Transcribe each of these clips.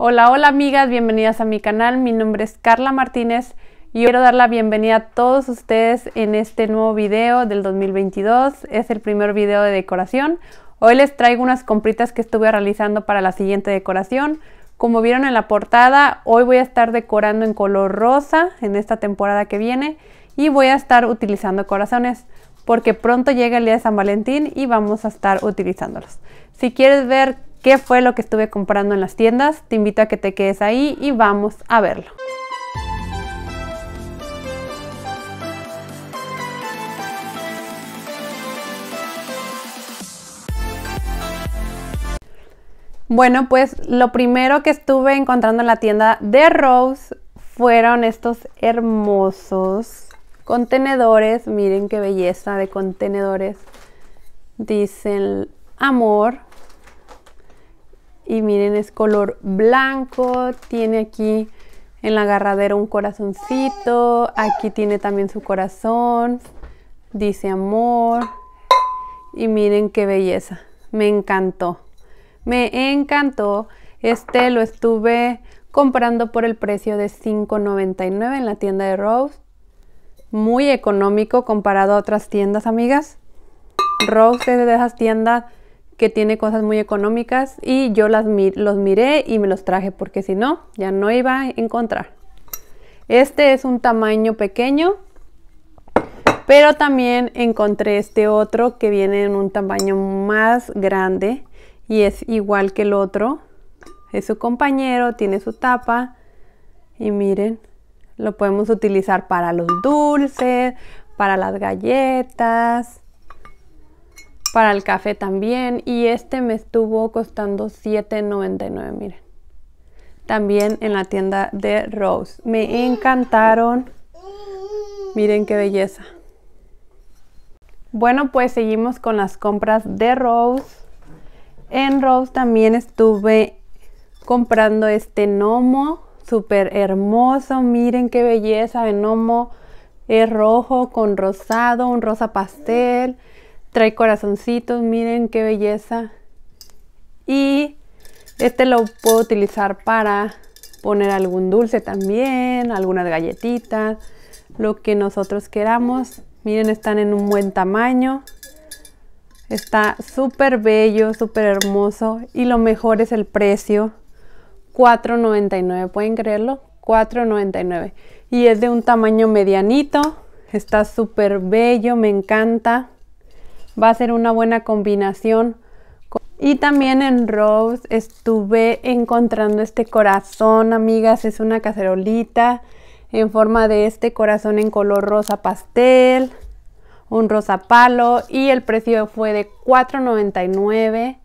Hola, hola amigas, bienvenidas a mi canal. Mi nombre es Carla Martínez y quiero dar la bienvenida a todos ustedes en este nuevo video del 2022. Es el primer video de decoración. Hoy les traigo unas compritas que estuve realizando para la siguiente decoración. Como vieron en la portada, hoy voy a estar decorando en color rosa en esta temporada que viene y voy a estar utilizando corazones porque pronto llega el día de San Valentín y vamos a estar utilizándolos. Si quieres ver qué fue lo que estuve comprando en las tiendas. Te invito a que te quedes ahí y vamos a verlo. Bueno, pues lo primero que estuve encontrando en la tienda de Rose fueron estos hermosos contenedores. Miren qué belleza de contenedores. Dicen amor, y miren es color blanco, tiene aquí en la agarradera un corazoncito, aquí tiene también su corazón, dice amor y miren qué belleza, me encantó, me encantó, este lo estuve comprando por el precio de $5.99 en la tienda de Rose, muy económico comparado a otras tiendas amigas, Rose es de esas tiendas que tiene cosas muy económicas y yo las, los miré y me los traje porque si no, ya no iba a encontrar. Este es un tamaño pequeño, pero también encontré este otro que viene en un tamaño más grande y es igual que el otro. Es su compañero, tiene su tapa y miren, lo podemos utilizar para los dulces, para las galletas, para el café también y este me estuvo costando $7.99, miren. También en la tienda de Rose. Me encantaron. Miren qué belleza. Bueno, pues seguimos con las compras de Rose. En Rose también estuve comprando este gnomo. Súper hermoso. Miren qué belleza de gnomo. Es rojo con rosado, un rosa pastel Trae corazoncitos, miren qué belleza. Y este lo puedo utilizar para poner algún dulce también, algunas galletitas, lo que nosotros queramos. Miren, están en un buen tamaño. Está súper bello, súper hermoso y lo mejor es el precio. 4.99, ¿pueden creerlo? 4.99. Y es de un tamaño medianito. Está súper bello, me encanta va a ser una buena combinación. Y también en Rose estuve encontrando este corazón, amigas. Es una cacerolita en forma de este corazón en color rosa pastel, un rosa palo y el precio fue de $4.99.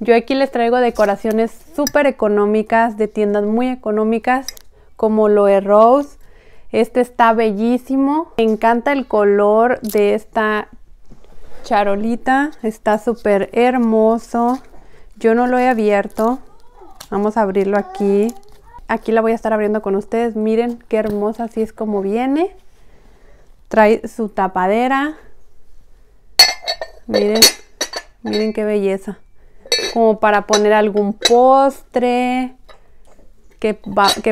Yo aquí les traigo decoraciones súper económicas, de tiendas muy económicas, como lo de Rose. Este está bellísimo. Me encanta el color de esta charolita. Está súper hermoso. Yo no lo he abierto. Vamos a abrirlo aquí. Aquí la voy a estar abriendo con ustedes. Miren qué hermosa así es como viene. Trae su tapadera. Miren, miren qué belleza. Como para poner algún postre. Que,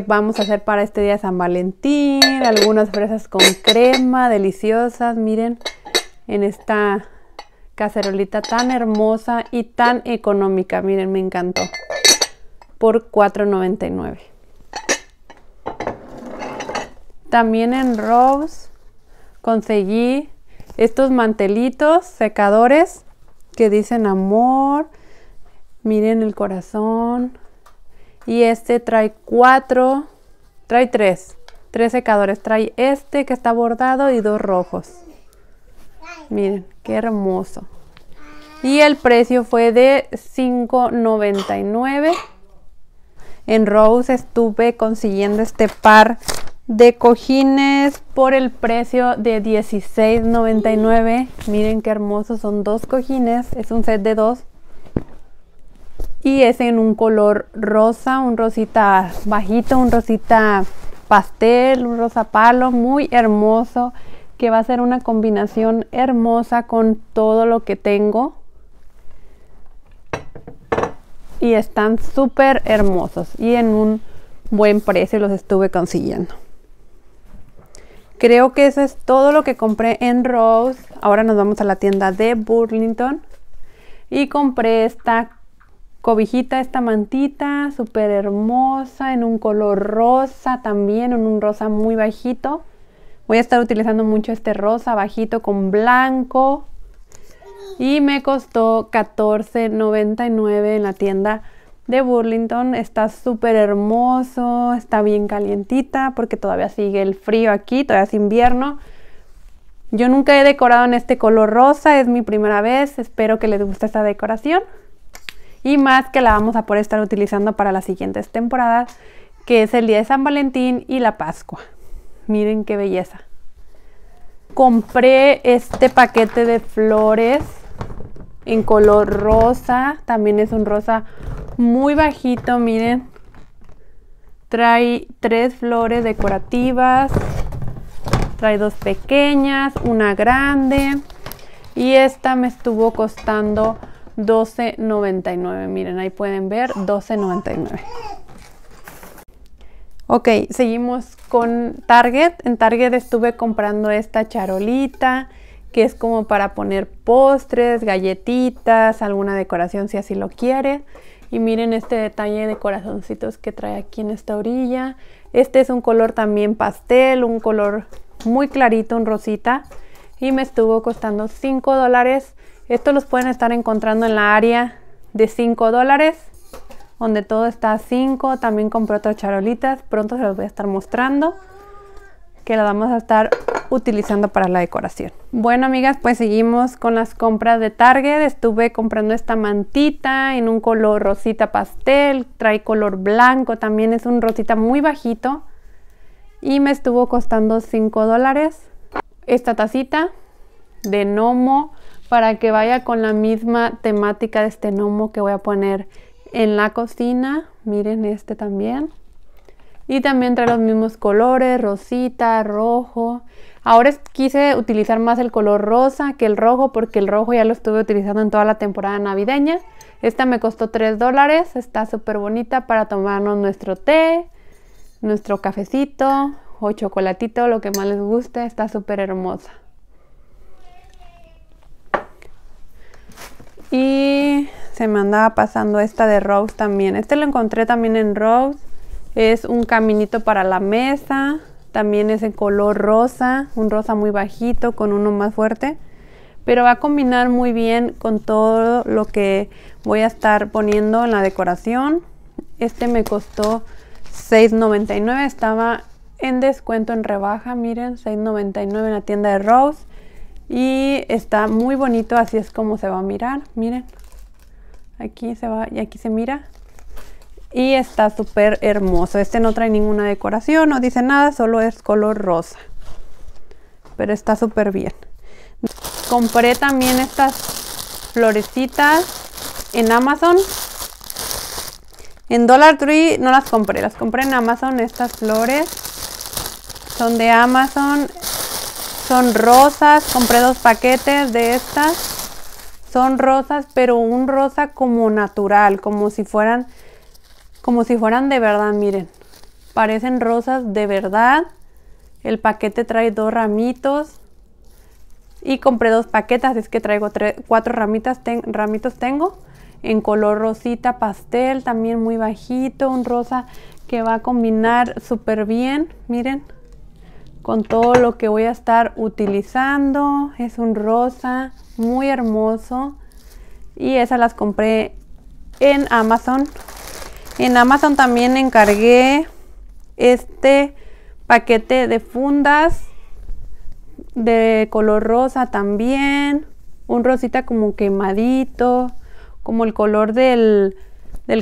vamos a hacer para este día de San Valentín. Algunas fresas con crema, deliciosas. Miren, en esta cacerolita tan hermosa y tan económica. Miren, me encantó. Por $4.99. También en Rose conseguí estos mantelitos secadores que dicen amor. Miren el corazón. Y este trae cuatro, trae tres, tres secadores. Trae este que está bordado y dos rojos. Miren, qué hermoso. Y el precio fue de $5.99. En Rose estuve consiguiendo este par de cojines por el precio de $16.99. Miren qué hermoso, son dos cojines. Es un set de dos. Y es en un color rosa, un rosita bajito, un rosita pastel, un rosa palo. Muy hermoso que va a ser una combinación hermosa con todo lo que tengo. Y están súper hermosos y en un buen precio los estuve consiguiendo. Creo que eso es todo lo que compré en Rose. Ahora nos vamos a la tienda de Burlington. Y compré esta cobijita, esta mantita, súper hermosa, en un color rosa también, en un rosa muy bajito. Voy a estar utilizando mucho este rosa bajito con blanco. Y me costó $14.99 en la tienda de Burlington. Está súper hermoso, está bien calientita porque todavía sigue el frío aquí, todavía es invierno. Yo nunca he decorado en este color rosa, es mi primera vez. Espero que les guste esta decoración. Y más que la vamos a poder estar utilizando para las siguientes temporadas, que es el día de San Valentín y la Pascua. Miren qué belleza. Compré este paquete de flores en color rosa. También es un rosa muy bajito, miren. Trae tres flores decorativas. Trae dos pequeñas, una grande. Y esta me estuvo costando $12.99. Miren, ahí pueden ver $12.99. Ok, seguimos con Target. En Target estuve comprando esta charolita que es como para poner postres, galletitas, alguna decoración si así lo quiere. Y miren este detalle de corazoncitos que trae aquí en esta orilla. Este es un color también pastel, un color muy clarito, un rosita. Y me estuvo costando 5 dólares. Estos los pueden estar encontrando en la área de 5 dólares donde todo está a 5. También compré otras charolitas, pronto se las voy a estar mostrando, que las vamos a estar utilizando para la decoración. Bueno, amigas, pues seguimos con las compras de Target. Estuve comprando esta mantita en un color rosita pastel, trae color blanco, también es un rosita muy bajito y me estuvo costando 5 dólares. Esta tacita de gnomo. para que vaya con la misma temática de este gnomo que voy a poner en la cocina. Miren este también. Y también trae los mismos colores, rosita, rojo. Ahora quise utilizar más el color rosa que el rojo porque el rojo ya lo estuve utilizando en toda la temporada navideña. Esta me costó 3 dólares, está súper bonita para tomarnos nuestro té, nuestro cafecito o chocolatito, lo que más les guste, está súper hermosa. Y se me andaba pasando esta de Rose también. Este lo encontré también en Rose. Es un caminito para la mesa. También es en color rosa, un rosa muy bajito con uno más fuerte. Pero va a combinar muy bien con todo lo que voy a estar poniendo en la decoración. Este me costó $6.99. Estaba en descuento en rebaja, miren, $6.99 en la tienda de Rose y está muy bonito, así es como se va a mirar, miren, aquí se va y aquí se mira y está súper hermoso, este no trae ninguna decoración, no dice nada, solo es color rosa, pero está súper bien. Compré también estas florecitas en Amazon, en Dollar Tree no las compré, las compré en Amazon estas flores, son de Amazon, son rosas, compré dos paquetes de estas. Son rosas, pero un rosa como natural, como si fueran como si fueran de verdad, miren. Parecen rosas de verdad. El paquete trae dos ramitos. Y compré dos paquetas, es que traigo cuatro ramitas ramitos tengo. En color rosita pastel, también muy bajito. Un rosa que va a combinar súper bien, miren con todo lo que voy a estar utilizando. Es un rosa muy hermoso y esas las compré en Amazon. En Amazon también encargué este paquete de fundas de color rosa también. Un rosita como quemadito, como el color del,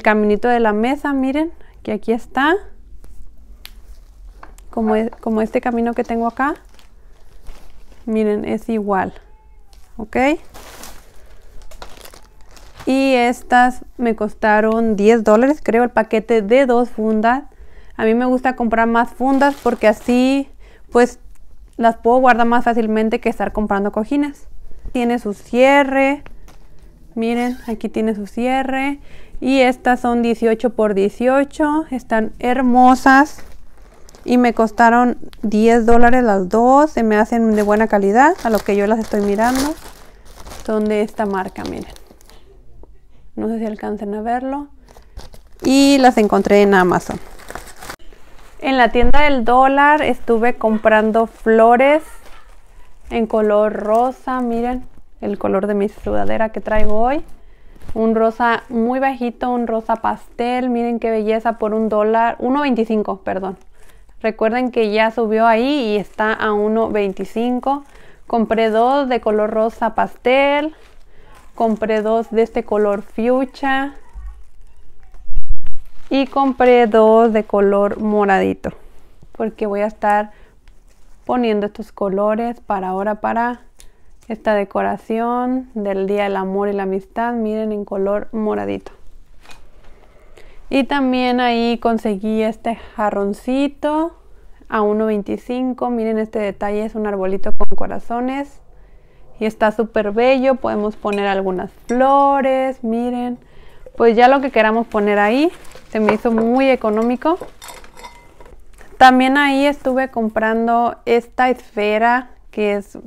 caminito de la mesa, miren, que aquí está. E, como, este camino que tengo acá. Miren, es igual. ¿Ok? Y estas me costaron 10 dólares, creo, el paquete de dos fundas. A mí me gusta comprar más fundas porque así pues las puedo guardar más fácilmente que estar comprando cojines. Tiene su cierre. Miren, aquí tiene su cierre. Y estas son 18 por 18. Están hermosas y me costaron 10 dólares las dos. Se me hacen de buena calidad a lo que yo las estoy mirando. Son de esta marca, miren. No sé si alcancen a verlo. Y las encontré en Amazon. En la tienda del dólar estuve comprando flores en color rosa. Miren el color de mi sudadera que traigo hoy. Un rosa muy bajito, un rosa pastel. Miren qué belleza por un dólar. 1.25, perdón. Recuerden que ya subió ahí y está a 1.25. Compré dos de color rosa pastel. Compré dos de este color fuchsia. Y compré dos de color moradito. Porque voy a estar poniendo estos colores para ahora para esta decoración del Día del Amor y la Amistad. Miren en color moradito. Y también ahí conseguí este jarroncito a 1.25. Miren este detalle, es un arbolito con corazones. Y está súper bello, podemos poner algunas flores, miren. Pues ya lo que queramos poner ahí, se me hizo muy económico. También ahí estuve comprando esta esfera que es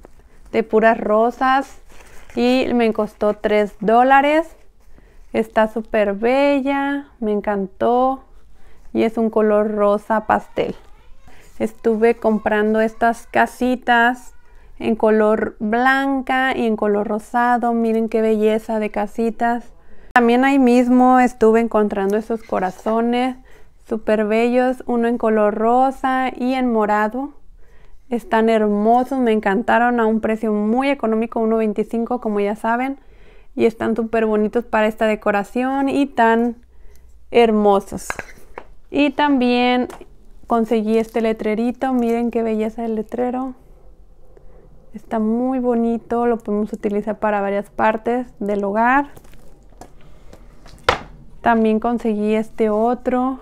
de puras rosas y me costó 3 dólares. Está súper bella, me encantó y es un color rosa pastel. Estuve comprando estas casitas en color blanca y en color rosado. Miren qué belleza de casitas. También ahí mismo estuve encontrando esos corazones súper bellos, uno en color rosa y en morado. Están hermosos, me encantaron a un precio muy económico, 1.25 como ya saben y están súper bonitos para esta decoración y tan hermosos. Y también conseguí este letrerito, miren qué belleza el letrero. Está muy bonito, lo podemos utilizar para varias partes del hogar. También conseguí este otro.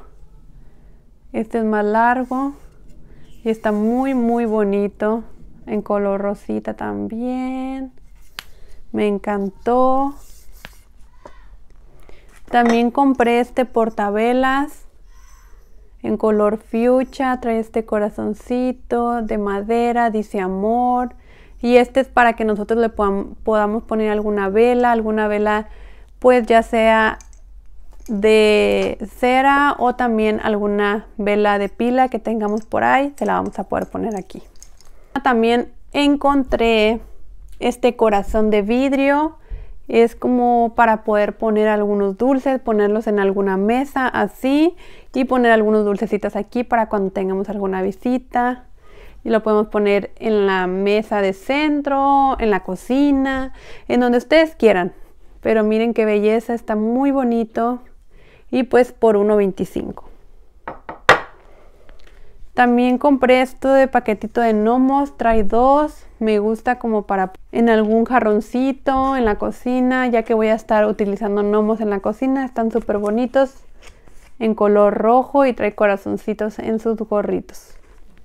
Este es más largo y está muy muy bonito en color rosita también. Me encantó. También compré este portavelas en color fuchsia, trae este corazoncito de madera, dice amor. Y este es para que nosotros le podamos poner alguna vela, alguna vela pues ya sea de cera o también alguna vela de pila que tengamos por ahí, se la vamos a poder poner aquí. Ah, también encontré este corazón de vidrio es como para poder poner algunos dulces, ponerlos en alguna mesa así y poner algunos dulcecitos aquí para cuando tengamos alguna visita. Y lo podemos poner en la mesa de centro, en la cocina, en donde ustedes quieran. Pero miren qué belleza, está muy bonito. Y pues por 1.25. También compré esto de paquetito de gnomos, trae dos, me gusta como para en algún jarroncito, en la cocina, ya que voy a estar utilizando gnomos en la cocina, están súper bonitos, en color rojo y trae corazoncitos en sus gorritos.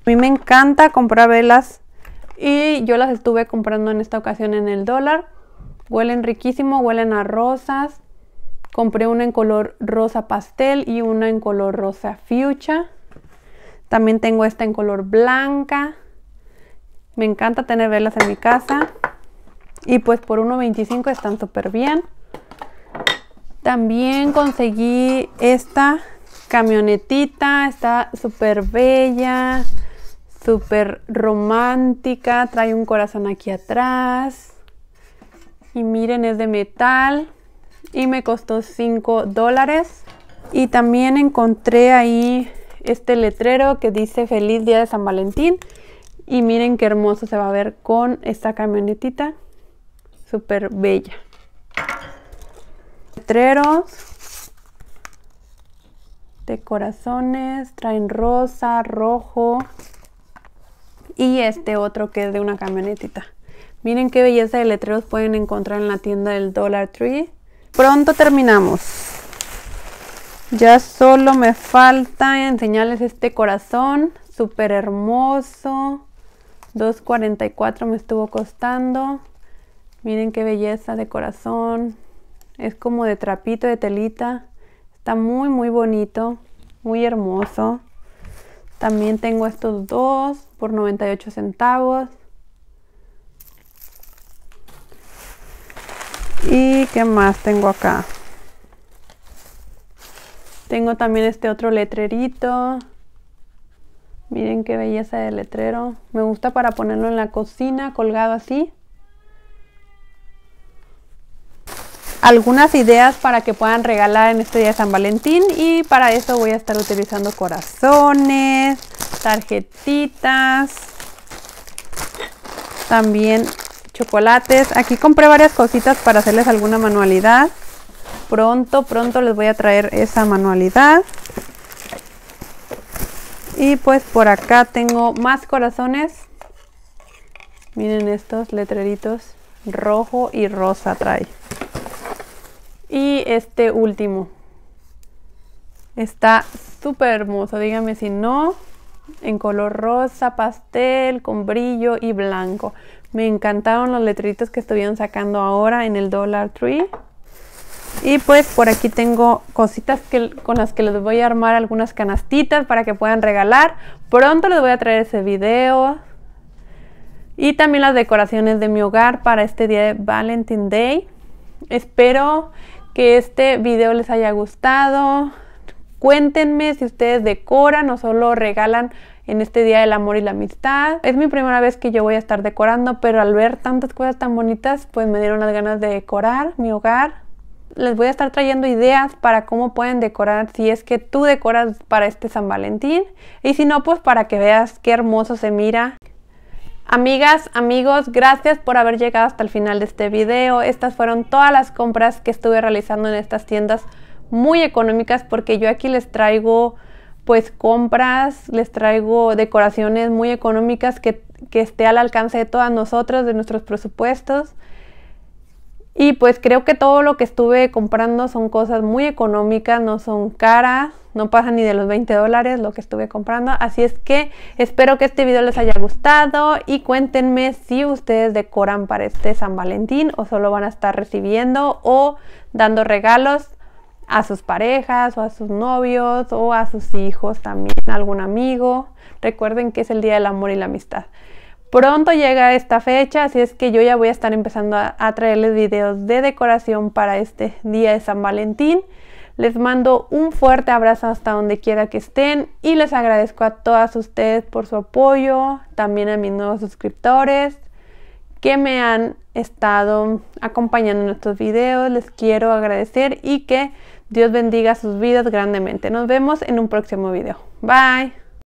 A mí me encanta comprar velas y yo las estuve comprando en esta ocasión en el dólar, huelen riquísimo, huelen a rosas, compré una en color rosa pastel y una en color rosa fuchsia también tengo esta en color blanca. Me encanta tener velas en mi casa. Y pues por 1.25 están súper bien. También conseguí esta camionetita. Está súper bella, súper romántica. Trae un corazón aquí atrás. Y miren, es de metal. Y me costó 5 dólares. Y también encontré ahí este letrero que dice feliz día de San Valentín y miren qué hermoso se va a ver con esta camionetita súper bella letreros de corazones traen rosa rojo y este otro que es de una camionetita miren qué belleza de letreros pueden encontrar en la tienda del Dollar Tree pronto terminamos ya solo me falta enseñarles este corazón, súper hermoso. 2.44 me estuvo costando. Miren qué belleza de corazón. Es como de trapito de telita. Está muy, muy bonito. Muy hermoso. También tengo estos dos por 98 centavos. ¿Y qué más tengo acá? Tengo también este otro letrerito. Miren qué belleza de letrero. Me gusta para ponerlo en la cocina, colgado así. Algunas ideas para que puedan regalar en este día de San Valentín. Y para eso voy a estar utilizando corazones, tarjetitas, también chocolates. Aquí compré varias cositas para hacerles alguna manualidad pronto, pronto les voy a traer esa manualidad. Y pues por acá tengo más corazones. Miren estos letreritos rojo y rosa trae. Y este último. Está súper hermoso, díganme si no. En color rosa, pastel, con brillo y blanco. Me encantaron los letreritos que estuvieron sacando ahora en el Dollar Tree. Y pues por aquí tengo cositas con las que les voy a armar algunas canastitas para que puedan regalar. Pronto les voy a traer ese video. Y también las decoraciones de mi hogar para este día de Valentín Day. Espero que este video les haya gustado. Cuéntenme si ustedes decoran o solo regalan en este día del amor y la amistad. Es mi primera vez que yo voy a estar decorando, pero al ver tantas cosas tan bonitas, pues me dieron las ganas de decorar mi hogar les voy a estar trayendo ideas para cómo pueden decorar si es que tú decoras para este San Valentín y si no pues para que veas qué hermoso se mira. Amigas, amigos, gracias por haber llegado hasta el final de este video. Estas fueron todas las compras que estuve realizando en estas tiendas muy económicas porque yo aquí les traigo pues compras, les traigo decoraciones muy económicas que, esté al alcance de todas nosotras, de nuestros presupuestos. Y pues creo que todo lo que estuve comprando son cosas muy económicas, no son caras, no pasan ni de los 20 dólares lo que estuve comprando. Así es que espero que este video les haya gustado y cuéntenme si ustedes decoran para este San Valentín o solo van a estar recibiendo o dando regalos a sus parejas o a sus novios o a sus hijos también, algún amigo. Recuerden que es el Día del Amor y la Amistad. Pronto llega esta fecha, así es que yo ya voy a estar empezando a, traerles videos de decoración para este día de San Valentín. Les mando un fuerte abrazo hasta donde quiera que estén y les agradezco a todas ustedes por su apoyo, también a mis nuevos suscriptores que me han estado acompañando en estos videos. Les quiero agradecer y que Dios bendiga sus vidas grandemente. Nos vemos en un próximo video. Bye.